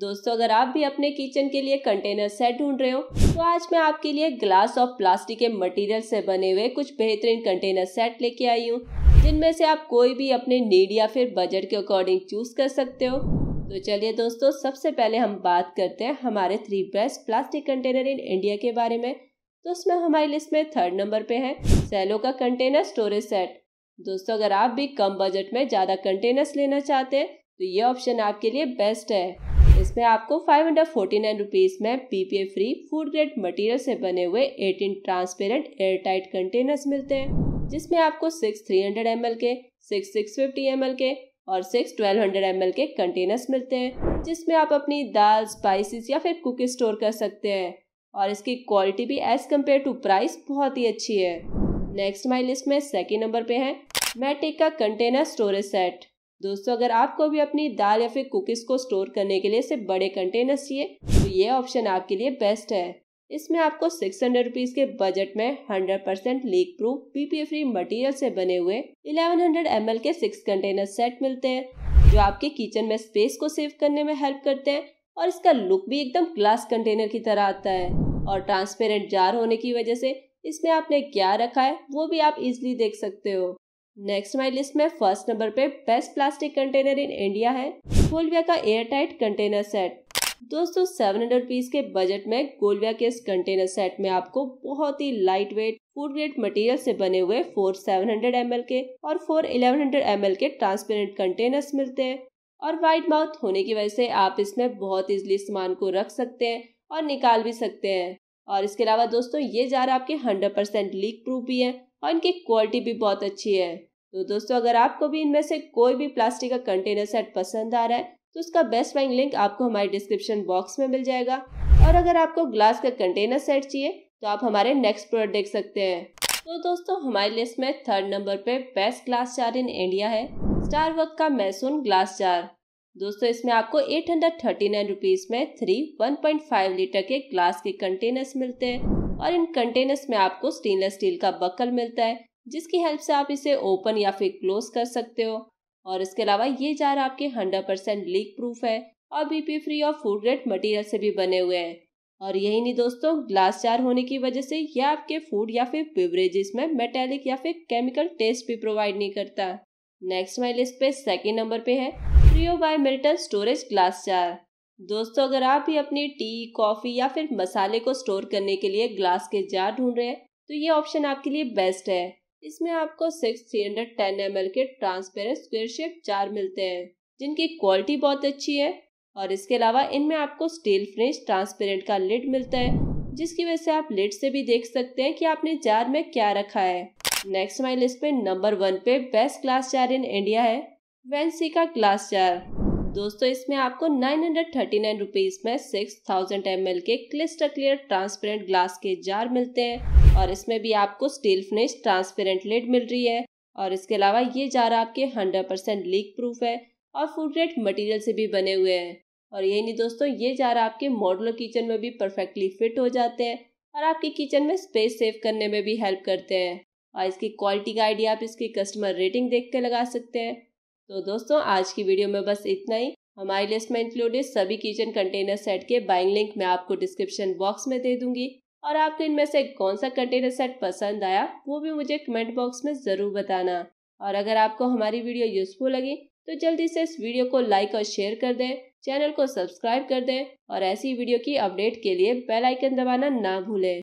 दोस्तों अगर आप भी अपने किचन के लिए कंटेनर सेट ढूंढ रहे हो तो आज मैं आपके लिए ग्लास और प्लास्टिक के मटेरियल से बने हुए कुछ बेहतरीन कंटेनर सेट लेके आई हूँ जिनमें से आप कोई भी अपने नीड या फिर बजट के अकॉर्डिंग चूज कर सकते हो तो चलिए दोस्तों सबसे पहले हम बात करते हैं हमारे three best plastic container in India के बारे में तो उसमें हमारी लिस्ट में थर्ड नंबर पे है सेलो का कंटेनर स्टोरेज सेट दोस्तों अगर आप भी कम बजट में ज़्यादा कंटेनर्स लेना चाहते हैं तो ये ऑप्शन आपके लिए बेस्ट है इसमें आपको five hundred forty nine rupees में BPA free food grade material से बने हुए eighteen transparent air tight containers मिलते हैं जिसमें आपको सिक्स थ्री हंड्रेड एम के सिक्स सिक्स फिफ्टी एम के और सिक्स ट्वेल्व हंड्रेड एम के कंटेनर्स मिलते हैं जिसमें आप अपनी दाल स्पाइसेस या फिर कुकी स्टोर कर सकते हैं और इसकी क्वालिटी भी एज कम्पेयर टू प्राइस बहुत ही अच्छी है नेक्स्ट माई लिस्ट में सेकेंड नंबर पे है मैटिक का कंटेनर स्टोरेज सेट दोस्तों अगर आपको भी अपनी दाल या फिर कुकीज़ को स्टोर करने के लिए सिर्फ बड़े कंटेनर चाहिए तो ये ऑप्शन आपके लिए बेस्ट है इसमें आपको सिक्स हंड्रेड रुपीज़ के बजट में hundred percent leak proof BPA free material से बने हुए इलेवन हंड्रेड एम के सिक्स कंटेनर सेट मिलते हैं जो आपके किचन में स्पेस को सेव करने में हेल्प करते हैं और इसका लुक भी एकदम ग्लास कंटेनर की तरह आता है और ट्रांसपेरेंट जार होने की वजह से इसमें आपने क्या रखा है वो भी आप इजिली देख सकते हो नेक्स्ट माई लिस्ट में फर्स्ट नंबर पे best plastic container in India है गोलविया का एयर टाइट कंटेनर सेट दोस्तों सेवन हंड्रेड पीस के बजट में गोलविया के इस कंटेनर सेट में आपको बहुत ही light weight food grade material से बने हुए फोर सेवन हंड्रेड एम के और फोर इलेवन हंड्रेड एम के ट्रांसपेरेंट कंटेनर्स मिलते हैं और वाइड माउथ होने की वजह से आप इसमें बहुत इजली सामान को रख सकते हैं और निकाल भी सकते हैं और इसके अलावा दोस्तों ये जार आपके हंड्रेड परसेंट लीक प्रूफ भी है और इनकी क्वालिटी भी बहुत अच्छी है तो दोस्तों अगर आपको भी इनमें से कोई भी प्लास्टिक का कंटेनर सेट पसंद आ रहा है तो उसका बेस्ट बाइंग लिंक आपको हमारे डिस्क्रिप्शन बॉक्स में मिल जाएगा और अगर आपको ग्लास का कंटेनर सेट चाहिए तो आप हमारे नेक्स्ट प्रोडक्ट देख सकते हैं तो दोस्तों हमारी लिस्ट में थर्ड नंबर पे best glass jar in India है स्टार वर्क का मैसून ग्लास चार दोस्तों इसमें आपको eight hundred thirty nine rupees में three one point five litre के ग्लास के कंटेनर्स मिलते हैं और इन कंटेनर्स में आपको स्टेनलेस स्टील का बकल मिलता है जिसकी हेल्प से आप इसे ओपन या फिर क्लोज कर सकते हो और इसके अलावा ये जार आपके 100 परसेंट लीक प्रूफ है और बीपी फ्री और फूड ग्रेड मटेरियल से भी बने हुए हैं और यही नहीं दोस्तों ग्लास जार होने की वजह से यह आपके फूड या फिर बेवरेजेस में मेटेलिक या फिर केमिकल टेस्ट भी प्रोवाइड नहीं करता नेक्स्ट माई लिस्ट पे सेकेंड नंबर पे है फ्रियो by Milton storage glass jar दोस्तों अगर आप भी अपनी टी कॉफ़ी या फिर मसाले को स्टोर करने के लिए ग्लास के जार ढूंढ रहे हैं तो ये ऑप्शन आपके लिए बेस्ट है इसमें आपको six three hundred ten M के ट्रांसपेरेंट स्क्वेयर शेप जार मिलते हैं जिनकी क्वालिटी बहुत अच्छी है और इसके अलावा इनमें आपको स्टील फ्रिज ट्रांसपेरेंट का लिड मिलता है जिसकी वजह से आप लिड से भी देख सकते हैं कि आपने जार में क्या रखा है नेक्स्ट माई लिस्ट में नंबर वन पे best glass jar in India है वेंसी का क्लास जार दोस्तों इसमें आपको nine hundred thirty nine rupees में सिक्स थाउजेंड एम के क्लिस्टर क्लियर ट्रांसपेरेंट ग्लास के जार मिलते हैं और इसमें भी आपको स्टील फिनिश ट्रांसपेरेंट लेड मिल रही है और इसके अलावा ये जार आपके हंड्रेड परसेंट लीक प्रूफ है और फूड रेड मटेरियल से भी बने हुए हैं और यही नहीं दोस्तों ये जार आपके मॉडलर किचन में भी परफेक्टली फिट हो जाते हैं और आपके किचन में स्पेस सेव करने में भी हेल्प करते हैं और इसकी क्वालिटी का आइडिया आप इसकी कस्टमर रेटिंग देख कर लगा सकते हैं तो दोस्तों आज की वीडियो में बस इतना ही हमारी लिस्ट में इंक्लूडेड सभी किचन कंटेनर सेट के बाइंग लिंक मैं आपको डिस्क्रिप्शन बॉक्स में दे दूंगी और आपको इनमें से कौन सा कंटेनर सेट पसंद आया वो भी मुझे कमेंट बॉक्स में ज़रूर बताना और अगर आपको हमारी वीडियो यूज़फुल लगी तो जल्दी से इस वीडियो को लाइक और शेयर कर दें चैनल को सब्सक्राइब कर दें और ऐसी वीडियो की अपडेट के लिए बेल आइकन दबाना ना भूलें